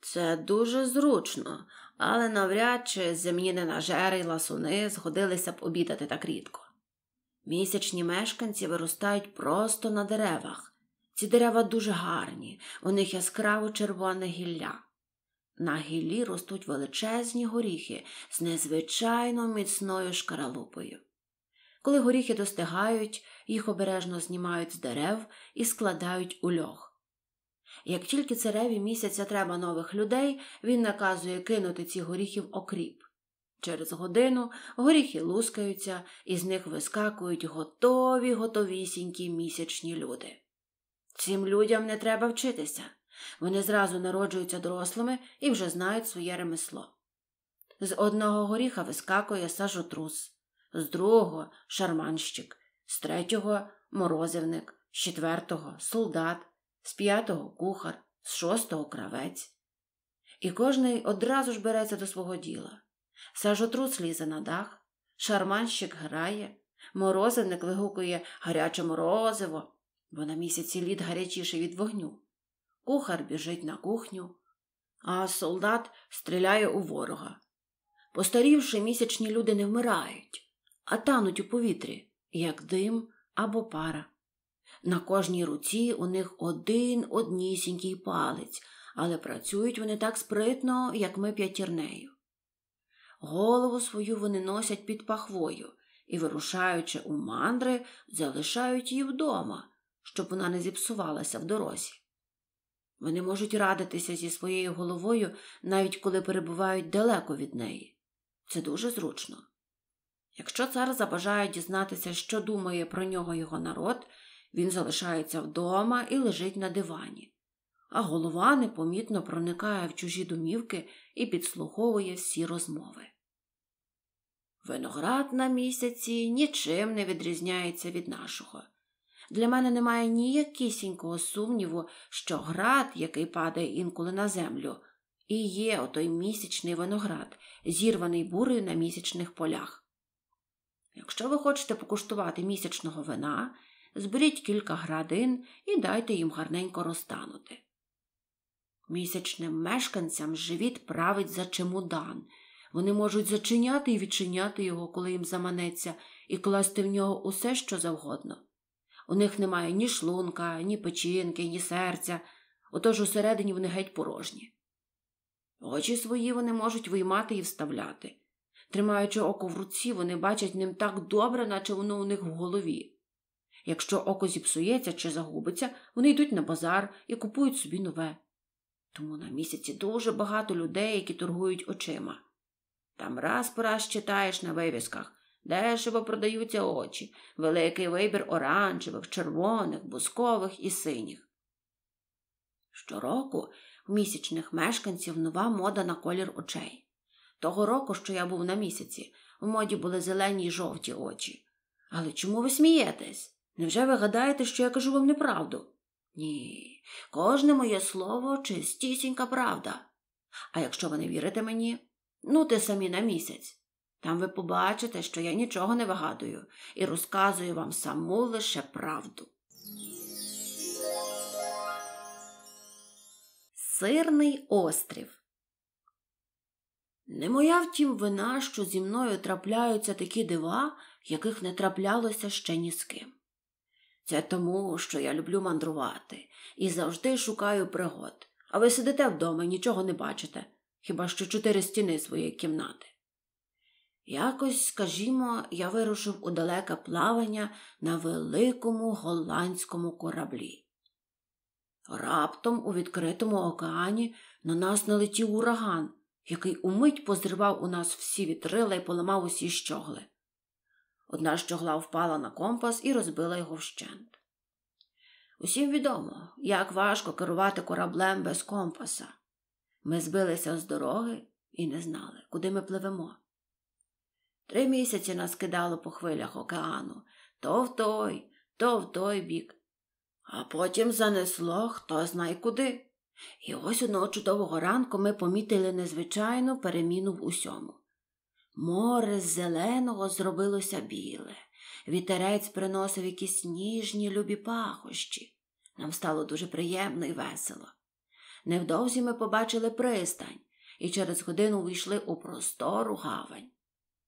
Це дуже зручно, але навряд чи земні ненажери й ласуни згодилися б обідати так рідко. Місячні мешканці виростають просто на деревах. Ці дерева дуже гарні, у них яскраво червоне гілля. На гіллі ростуть величезні горіхи з незвичайно міцною шкаралупою. Коли горіхи достигають, їх обережно знімають з дерев і складають у льох. Як тільки цареві місяця треба нових людей, він наказує кинути ці горіхів окріп. Через годину горіхи лускаються, і з них вискакують готові, готовісінькі місячні люди. Цим людям не треба вчитися. Вони зразу народжуються дорослими і вже знають своє ремесло. З одного горіха вискакує сажотрус, з другого шарманщик, з третього морозивник, з четвертого солдат, з п'ятого кухар, з шостого кравець. І кожний одразу ж береться до свого діла. Сажотрус лізе на дах, шарманщик грає, морозивник вигукує гаряче морозиво, бо на місяці лід гарячіший від вогню. Кухар біжить на кухню, а солдат стріляє у ворога. Постарівши, місячні люди не вмирають, а тануть у повітрі, як дим або пара. На кожній руці у них один однісінький палець, але працюють вони так спритно, як ми п'ятірнею. Голову свою вони носять під пахвою і, вирушаючи у мандри, залишають її вдома, щоб вона не зіпсувалася в дорозі. Вони можуть радитися зі своєю головою, навіть коли перебувають далеко від неї. Це дуже зручно. Якщо цар забажає дізнатися, що думає про нього його народ, він залишається вдома і лежить на дивані, а голова непомітно проникає в чужі домівки і підслуховує всі розмови. Виноград на місяці нічим не відрізняється від нашого. Для мене немає ніякісінького сумніву, що град, який падає інколи на землю, і є отой місячний виноград, зірваний бурею на місячних полях. Якщо ви хочете покуштувати місячного вина, зберіть кілька градин і дайте їм гарненько розтанути. Місячним мешканцям живіт править за чемодан. Вони можуть зачиняти і відчиняти його, коли їм заманеться, і класти в нього усе, що завгодно. У них немає ні шлунка, ні печінки, ні серця, отож усередині вони геть порожні. Очі свої вони можуть виймати і вставляти. Тримаючи око в руці, вони бачать ним так добре, наче воно у них в голові. Якщо око зіпсується чи загубиться, вони йдуть на базар і купують собі нове. Тому на місяці дуже багато людей, які торгують очима. Там раз по раз читаєш на вивісках, дешево продаються очі, великий вибір оранжевих, червоних, бускових і синіх. Щороку в місячних мешканців нова мода на колір очей. Того року, що я був на місяці, в моді були зелені й жовті очі. Але чому ви смієтесь? Невже ви гадаєте, що я кажу вам неправду? Ні, кожне моє слово чистісінька правда. А якщо ви не вірите мені, ну ти самі на місяць. Там ви побачите, що я нічого не вигадую і розказую вам саму лише правду. Сирний острів. Не моя втім вина, що зі мною трапляються такі дива, яких не траплялося ще ні з ким. Це тому, що я люблю мандрувати і завжди шукаю пригод. А ви сидите вдома і нічого не бачите, хіба що чотири стіни своєї кімнати. Якось, скажімо, я вирушив у далеке плавання на великому голландському кораблі. Раптом у відкритому океані на нас налетів ураган, який умить позривав у нас всі вітрила і поламав усі щогли. Одна щогла впала на компас і розбила його вщент. Усім відомо, як важко керувати кораблем без компаса. Ми збилися з дороги і не знали, куди ми пливемо. Три місяці нас кидало по хвилях океану то в той, то в той бік, а потім занесло хто знає куди. І ось одного чудового ранку ми помітили незвичайну переміну в усьому. Море з зеленого зробилося біле. Вітерець приносив якісь ніжні любі пахощі. Нам стало дуже приємно і весело. Невдовзі ми побачили пристань і через годину вийшли у простору гавань.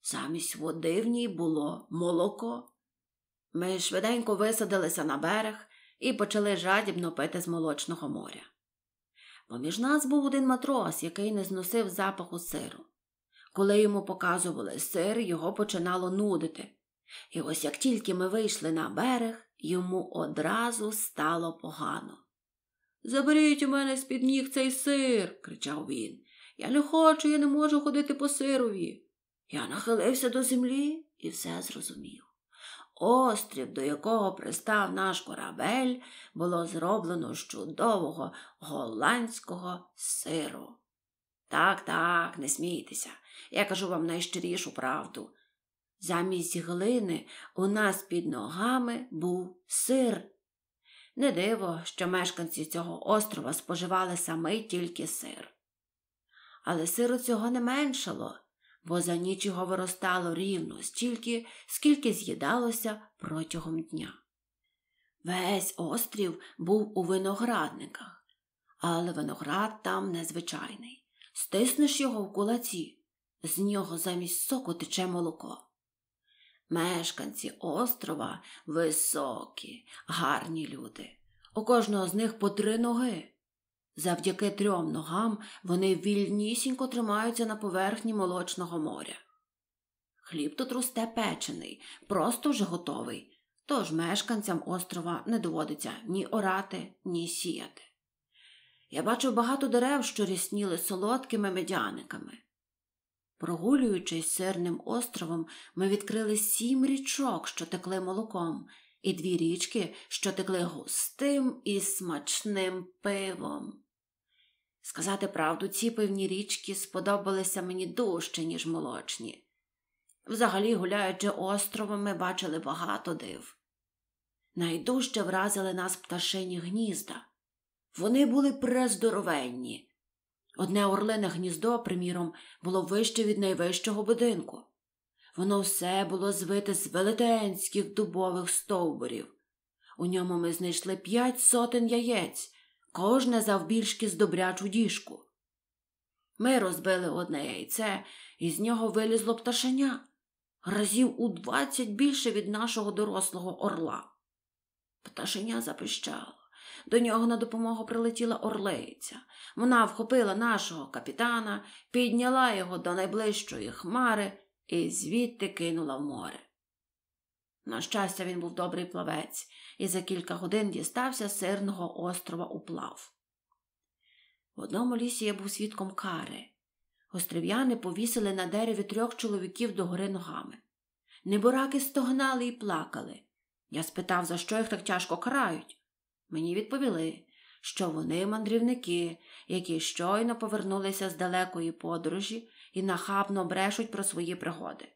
Замість води в ній було молоко. Ми швиденько висадилися на берег і почали жадібно пити з молочного моря. Поміж нас був один матрос, який не зносив запаху сиру. Коли йому показували сир, його починало нудити. І ось як тільки ми вийшли на берег, йому одразу стало погано. Заберіть у мене з під ніг цей сир, кричав він. Я не хочу, я не можу ходити по сирові. Я нахилився до землі і все зрозумів. Острів, до якого пристав наш корабель, було зроблено з чудового голландського сиру. Так, так, не смійтеся. Я кажу вам найщирішу правду. Замість глини у нас під ногами був сир. Не диво, що мешканці цього острова споживали саме тільки сир. Але сиру цього не меншало, бо за ніч його виростало рівно стільки, скільки з'їдалося протягом дня. Весь острів був у виноградниках, але виноград там незвичайний стиснеш його в кулаці, з нього замість соку тече молоко. Мешканці острова високі, гарні люди. У кожного з них по три ноги. Завдяки трьом ногам вони вільнісінько тримаються на поверхні молочного моря. Хліб тут русте печений, просто вже готовий, тож мешканцям острова не доводиться ні орати, ні сіяти. Я бачив багато дерев, що рісніли солодкими медяниками. Прогулюючись сирним островом, ми відкрили сім річок, що текли молоком, і дві річки, що текли густим і смачним пивом. Сказати правду, ці пивні річки сподобалися мені дужче, ніж молочні. Взагалі, гуляючи островом, ми бачили багато див. Найдужче вразили нас пташині гнізда. Вони були прездоровенні. Одне орлине гніздо, приміром, було вище від найвищого будинку. Воно все було звите з велетенських дубових стовбурів. У ньому ми знайшли п'ять сотень яєць, кожне завбільшки з добрячу діжку. Ми розбили одне яйце, і з нього вилізло пташеня разів у двадцять більше від нашого дорослого орла. Пташеня запищало. До нього на допомогу прилетіла орлиця. Вона вхопила нашого капітана, підняла його до найближчої хмари і звідти кинула в море. На щастя, він був добрий плавець і за кілька годин дістався сирного острова уплав. В одному лісі я був свідком кари. Острів'яни повісили на дереві трьох чоловіків догори ногами. Небораки стогнали і плакали. Я спитав, за що їх так тяжко карають. Мені відповіли, що вони мандрівники, які щойно повернулися з далекої подорожі і нахабно брешуть про свої пригоди.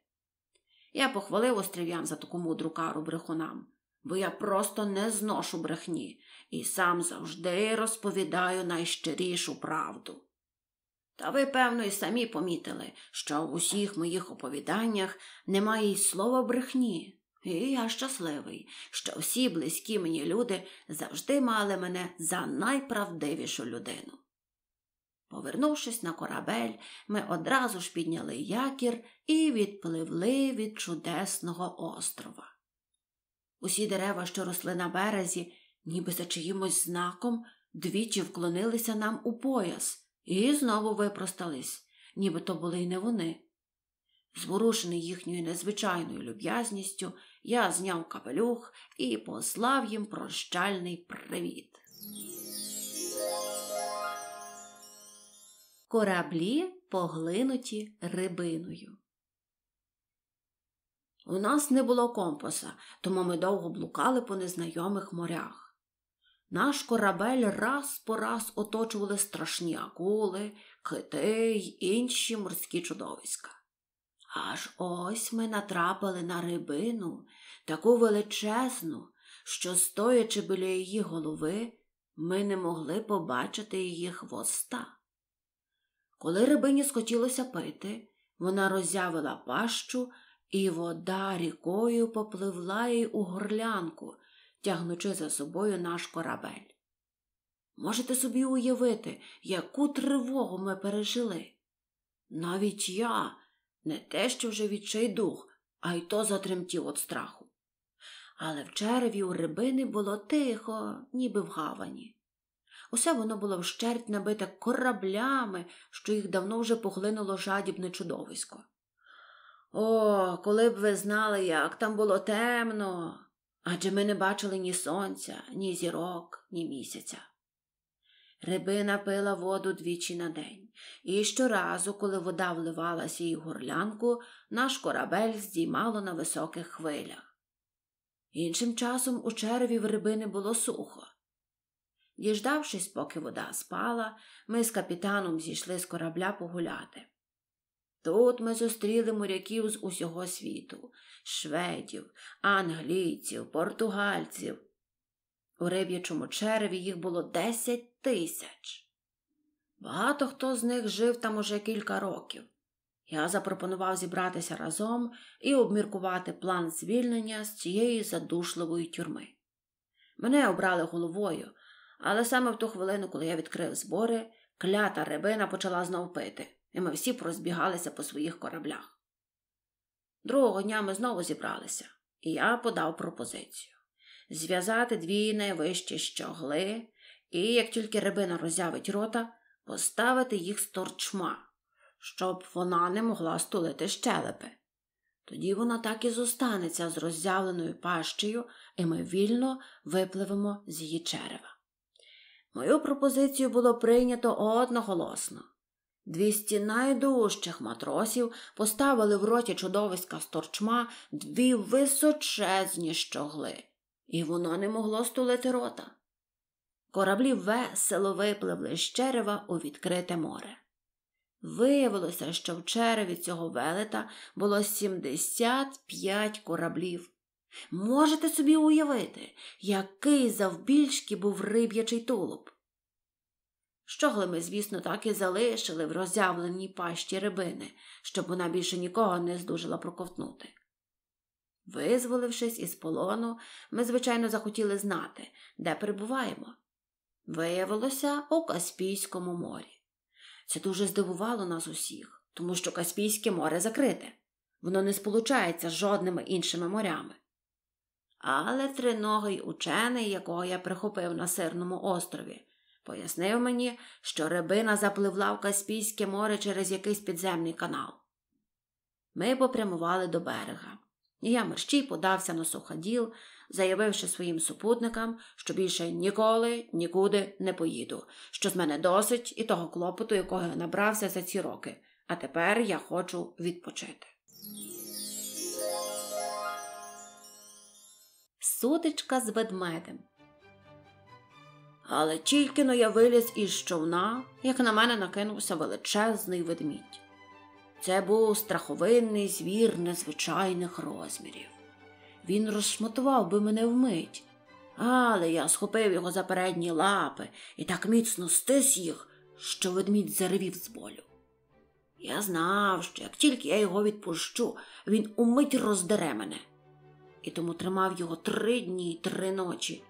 Я похвалив острів'ян за таку мудру кару брехунам, бо я просто не зношу брехні і сам завжди розповідаю найщирішу правду. Та ви, певно, і самі помітили, що в усіх моїх оповіданнях немає й слова брехні. І я щасливий, що всі близькі мені люди завжди мали мене за найправдивішу людину. Повернувшись на корабель, ми одразу ж підняли якір і відпливли від чудесного острова. Усі дерева, що росли на березі, ніби за чиїмось знаком, двічі вклонилися нам у пояс і знову випростались, ніби то були й не вони. Зворушений їхньою незвичайною люб'язністю, я зняв капелюх і послав їм прощальний привіт. Кораблі поглинуті рибиною. У нас не було компаса, тому ми довго блукали по незнайомих морях. Наш корабель раз по раз оточували страшні акули, кити й інші морські чудовиська. Аж ось ми натрапили на рибину, таку величезну, що, стоячи біля її голови, ми не могли побачити її хвоста. Коли рибині схотілося пити, вона роззявила пащу, і вода рікою попливла їй у горлянку, тягнучи за собою наш корабель. Можете собі уявити, яку тривогу ми пережили. Навіть я, не те, що вже дух, а й то затремтів від страху. Але в черві у рибини було тихо, ніби в гавані. Усе воно було вщерть набите кораблями, що їх давно вже поглинуло жадібне чудовисько. О, коли б ви знали, як там було темно. Адже ми не бачили ні сонця, ні зірок, ні місяця. Рибина пила воду двічі на день, і щоразу, коли вода вливалася її горлянку, наш корабель здіймало на високих хвилях. Іншим часом у черві в рибини було сухо. Діждавшись, поки вода спала, ми з капітаном зійшли з корабля погуляти. Тут ми зустріли моряків з усього світу шведів, англійців, португальців. У риб'ячому черві їх було десять тисяч. Багато хто з них жив там уже кілька років. Я запропонував зібратися разом і обміркувати план звільнення з цієї задушливої тюрми. Мене обрали головою, але саме в ту хвилину, коли я відкрив збори, клята рибина почала знов пити, і ми всі прозбігалися по своїх кораблях. Другого дня ми знову зібралися, і я подав пропозицію зв'язати дві найвищі щогли і, як тільки рибина роззявить рота, поставити їх з торчма, щоб вона не могла стулити щелепи. Тоді вона так і зостанеться з роззявленою пащею, і ми вільно випливемо з її черева. Мою пропозицію було прийнято одноголосно. Двісті найдужчих матросів поставили в роті чудовиська сторчма дві височезні щогли, і воно не могло стулити рота. Кораблі весело випливли з черева у відкрите море. Виявилося, що в череві цього велета було 75 кораблів. Можете собі уявити, який завбільшки був риб'ячий тулуб. Щогли ми, звісно, так і залишили в роззявленій пащі рибини, щоб вона більше нікого не здужила проковтнути. Визволившись із полону, ми, звичайно, захотіли знати, де перебуваємо, Виявилося у Каспійському морі. Це дуже здивувало нас усіх, тому що Каспійське море закрите. Воно не сполучається з жодними іншими морями. Але триногий учений, якого я прихопив на Сирному острові, пояснив мені, що рибина запливла в Каспійське море через якийсь підземний канал. Ми попрямували до берега, і я мерщій подався на суходіл, заявивши своїм супутникам, що більше ніколи нікуди не поїду, що з мене досить і того клопоту, якого я набрався за ці роки. А тепер я хочу відпочити. Сутичка з ведмедем. Але тільки но я виліз із човна, як на мене накинувся величезний ведмідь. Це був страховинний звір незвичайних розмірів він розшматував би мене вмить. Але я схопив його за передні лапи і так міцно стис їх, що ведмідь заревів з болю. Я знав, що як тільки я його відпущу, він умить роздере мене. І тому тримав його три дні і три ночі,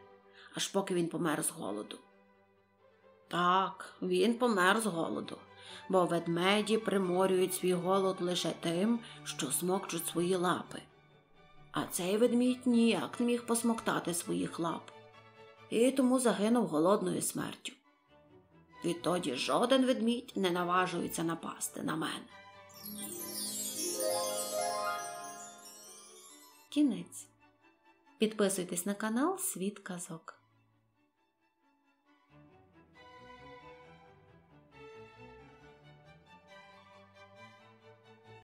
аж поки він помер з голоду. Так, він помер з голоду, бо ведмеді приморюють свій голод лише тим, що смокчуть свої лапи а цей ведмідь ніяк не міг посмоктати своїх лап і тому загинув голодною смертю. Відтоді жоден ведмідь не наважується напасти на мене. Кінець. Підписуйтесь на канал Світ Казок.